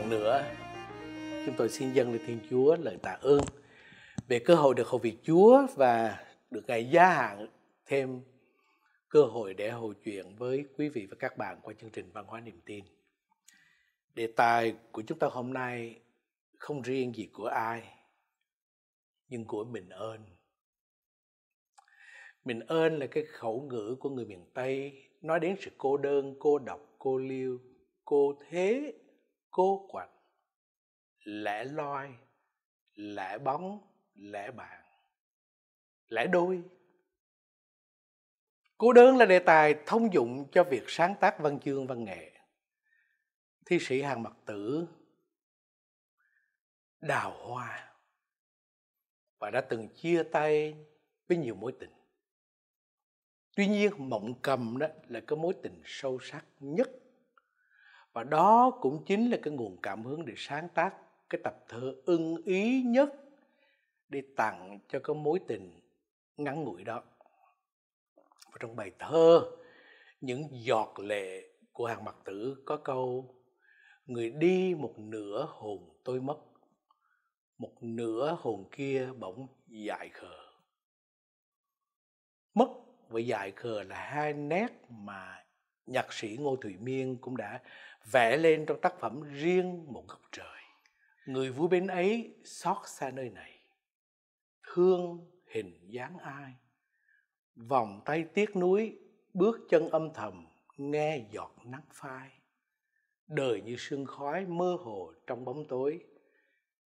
lần nữa chúng tôi xin dâng lên Thiên Chúa lời tạ ơn về cơ hội được hầu việc Chúa và được Ngài gia hạn thêm cơ hội để hầu chuyện với quý vị và các bạn qua chương trình Văn hóa Niềm Tin. Đề tài của chúng ta hôm nay không riêng gì của ai, nhưng của mình ơn. Mình ơn là cái khẩu ngữ của người miền Tây nói đến sự cô đơn, cô độc, cô liêu, cô thế cô quạnh lẽ loi lẽ bóng lẽ bạn lẽ đôi Cố đơn là đề tài thông dụng cho việc sáng tác văn chương văn nghệ thi sĩ hàng mặc tử đào hoa và đã từng chia tay với nhiều mối tình tuy nhiên mộng cầm đó là cái mối tình sâu sắc nhất và đó cũng chính là cái nguồn cảm hứng để sáng tác cái tập thơ ưng ý nhất để tặng cho cái mối tình ngắn ngủi đó và trong bài thơ những giọt lệ của hàng mặc tử có câu người đi một nửa hồn tôi mất một nửa hồn kia bỗng dại khờ mất và dại khờ là hai nét mà nhạc sĩ Ngô Thụy Miên cũng đã vẽ lên trong tác phẩm riêng một góc trời. Người vui bên ấy xót xa nơi này, thương hình dáng ai. Vòng tay tiếc núi, bước chân âm thầm, nghe giọt nắng phai. Đời như sương khói mơ hồ trong bóng tối.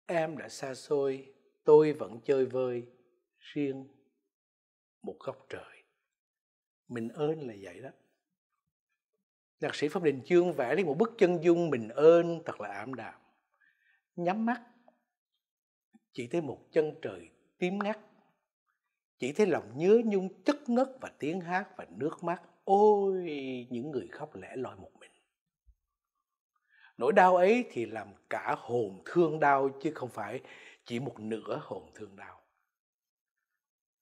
Em đã xa xôi, tôi vẫn chơi vơi, riêng một góc trời. Mình ơn là vậy đó. Nhạc sĩ Phạm Đình Chương vẽ lên một bức chân dung mình ơn thật là ảm đạm. Nhắm mắt, chỉ thấy một chân trời tím ngắt. Chỉ thấy lòng nhớ nhung chất ngất và tiếng hát và nước mắt. Ôi, những người khóc lẻ loi một mình. Nỗi đau ấy thì làm cả hồn thương đau chứ không phải chỉ một nửa hồn thương đau.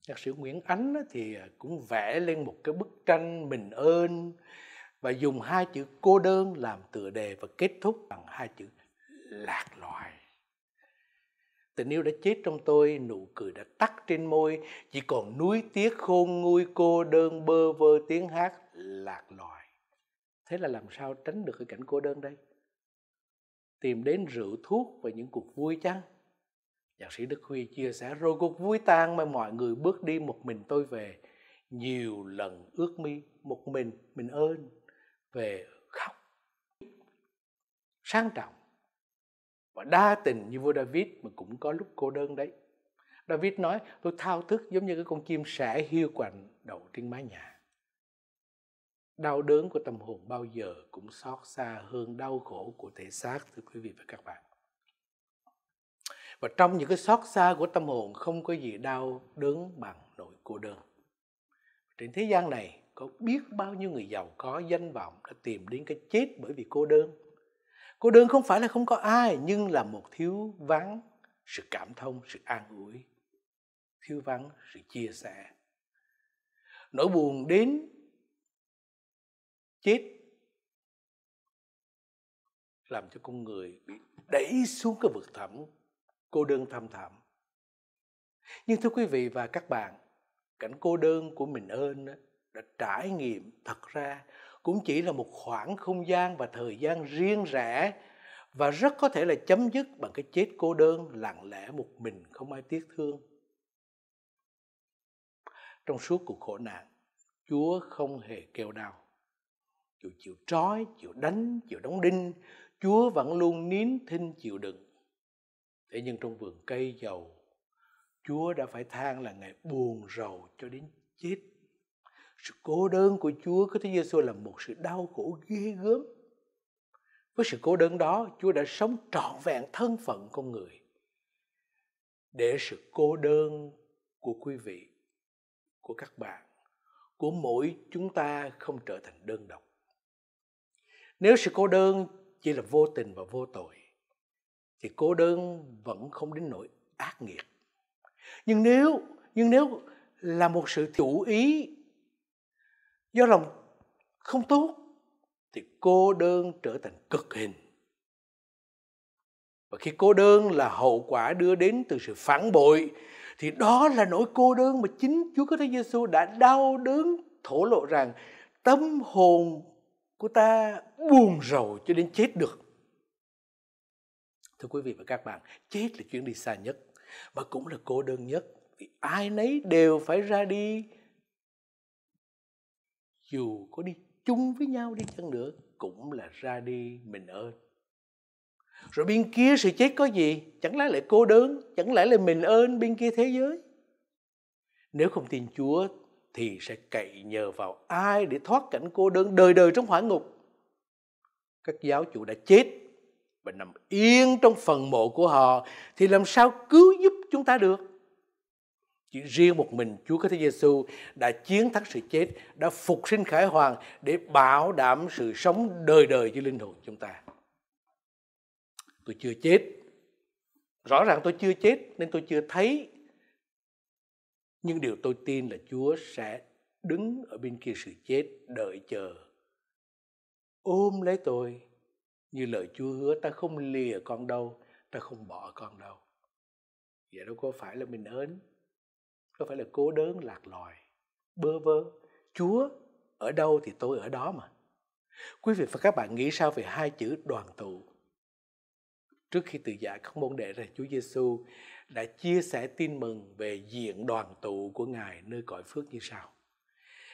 Nhạc sĩ Nguyễn Ánh thì cũng vẽ lên một cái bức tranh mình ơn và dùng hai chữ cô đơn làm tựa đề và kết thúc bằng hai chữ lạc loài. Tình yêu đã chết trong tôi, nụ cười đã tắt trên môi, chỉ còn núi tiếc khôn nguôi cô đơn bơ vơ tiếng hát lạc loài. Thế là làm sao tránh được cái cảnh cô đơn đây? Tìm đến rượu thuốc và những cuộc vui chăng? Nhạc sĩ Đức Huy chia sẻ rồi cuộc vui tan mà mọi người bước đi một mình tôi về. Nhiều lần ước mi một mình, mình ơn về khóc sang trọng và đa tình như vua David mà cũng có lúc cô đơn đấy David nói tôi thao thức giống như cái con chim sẻ hiu quạnh đậu trên mái nhà đau đớn của tâm hồn bao giờ cũng xót xa hơn đau khổ của thể xác thưa quý vị và các bạn và trong những cái xót xa của tâm hồn không có gì đau đớn bằng nỗi cô đơn trên thế gian này có biết bao nhiêu người giàu có danh vọng đã tìm đến cái chết bởi vì cô đơn cô đơn không phải là không có ai nhưng là một thiếu vắng sự cảm thông sự an ủi thiếu vắng sự chia sẻ nỗi buồn đến chết làm cho con người bị đẩy xuống cái vực thẳm cô đơn thăm thẳm nhưng thưa quý vị và các bạn cảnh cô đơn của mình ơn đó, đã trải nghiệm thật ra cũng chỉ là một khoảng không gian và thời gian riêng rẽ và rất có thể là chấm dứt bằng cái chết cô đơn lặng lẽ một mình không ai tiếc thương trong suốt cuộc khổ nạn chúa không hề kêu đau dù chịu trói chịu đánh chịu đóng đinh chúa vẫn luôn nín thinh chịu đựng thế nhưng trong vườn cây dầu chúa đã phải than là ngày buồn rầu cho đến chết sự cô đơn của Chúa có Thế Giêsu là một sự đau khổ ghê gớm. Với sự cô đơn đó, Chúa đã sống trọn vẹn thân phận con người. Để sự cô đơn của quý vị, của các bạn, của mỗi chúng ta không trở thành đơn độc. Nếu sự cô đơn chỉ là vô tình và vô tội, thì cô đơn vẫn không đến nỗi ác nghiệt. Nhưng nếu nhưng nếu là một sự chủ ý do lòng không tốt thì cô đơn trở thành cực hình và khi cô đơn là hậu quả đưa đến từ sự phản bội thì đó là nỗi cô đơn mà chính Chúa Christ Giêsu đã đau đớn thổ lộ rằng tâm hồn của ta buồn rầu cho đến chết được. Thưa quý vị và các bạn, chết là chuyến đi xa nhất mà cũng là cô đơn nhất vì ai nấy đều phải ra đi dù có đi chung với nhau đi chăng nữa cũng là ra đi mình ơi rồi bên kia sự chết có gì chẳng lẽ lại cô đơn chẳng lẽ lại mình ơn bên kia thế giới nếu không tin chúa thì sẽ cậy nhờ vào ai để thoát cảnh cô đơn đời đời trong hỏa ngục các giáo chủ đã chết và nằm yên trong phần mộ của họ thì làm sao cứu giúp chúng ta được chỉ riêng một mình Chúa Kitô Jesus đã chiến thắng sự chết, đã phục sinh khải hoàn để bảo đảm sự sống đời đời cho linh hồn chúng ta. Tôi chưa chết. Rõ ràng tôi chưa chết nên tôi chưa thấy. Nhưng điều tôi tin là Chúa sẽ đứng ở bên kia sự chết đợi chờ. Ôm lấy tôi như lời Chúa hứa ta không lìa con đâu, ta không bỏ con đâu. Vậy đâu có phải là mình ớn có phải là cô đơn lạc loài bơ vơ chúa ở đâu thì tôi ở đó mà quý vị và các bạn nghĩ sao về hai chữ đoàn tụ trước khi từ giả các môn đệ ra Chúa Giêsu đã chia sẻ tin mừng về diện đoàn tụ của Ngài nơi cõi phước như sau.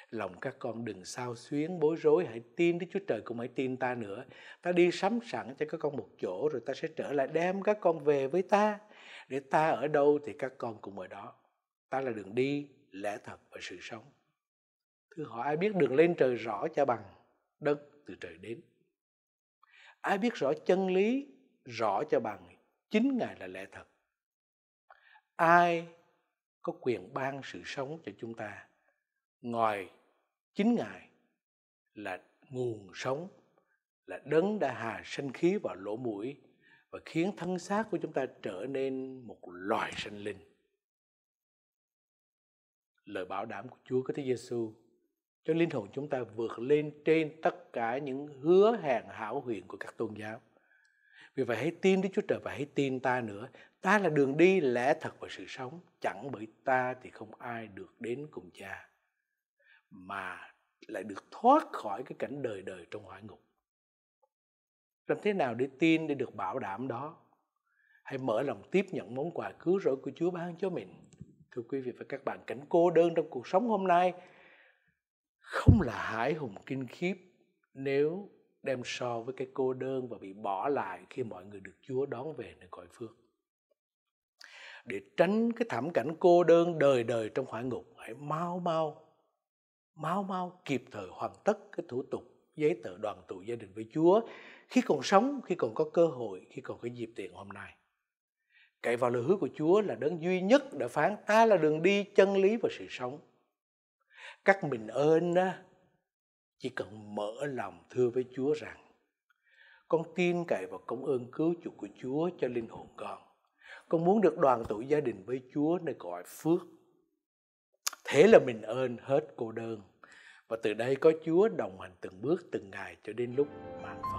Lòng các con đừng sao xuyến bối rối hãy tin Đức Chúa Trời cũng hãy tin ta nữa. Ta đi sắm sẵn cho các con một chỗ rồi ta sẽ trở lại đem các con về với ta. Để ta ở đâu thì các con cùng ở đó ta là đường đi lẽ thật và sự sống thưa hỏi ai biết đường lên trời rõ cho bằng đất từ trời đến ai biết rõ chân lý rõ cho bằng chính ngài là lẽ thật ai có quyền ban sự sống cho chúng ta ngoài chính ngài là nguồn sống là đấng đã hà sinh khí vào lỗ mũi và khiến thân xác của chúng ta trở nên một loài sinh linh lời bảo đảm của Chúa có Thế Giêsu cho linh hồn chúng ta vượt lên trên tất cả những hứa hẹn hảo huyền của các tôn giáo. Vì vậy hãy tin Đức Chúa Trời và hãy tin ta nữa. Ta là đường đi, lẽ thật và sự sống. Chẳng bởi ta thì không ai được đến cùng cha. Mà lại được thoát khỏi cái cảnh đời đời trong hỏa ngục. Làm thế nào để tin để được bảo đảm đó? Hãy mở lòng tiếp nhận món quà cứu rỗi của Chúa ban cho mình thưa quý vị và các bạn cảnh cô đơn trong cuộc sống hôm nay không là hãi hùng kinh khiếp nếu đem so với cái cô đơn và bị bỏ lại khi mọi người được Chúa đón về nơi cõi phước. Để tránh cái thảm cảnh cô đơn đời đời trong hỏa ngục, hãy mau mau, mau mau kịp thời hoàn tất cái thủ tục giấy tờ đoàn tụ gia đình với Chúa khi còn sống, khi còn có cơ hội, khi còn có dịp tiện hôm nay. Cậy vào lời hứa của Chúa là đấng duy nhất đã phán ta là đường đi, chân lý và sự sống. Các mình ơn chỉ cần mở lòng thưa với Chúa rằng con tin cậy vào công ơn cứu chuộc của Chúa cho linh hồn con. Con muốn được đoàn tụ gia đình với Chúa nơi gọi phước. Thế là mình ơn hết cô đơn. Và từ đây có Chúa đồng hành từng bước từng ngày cho đến lúc mang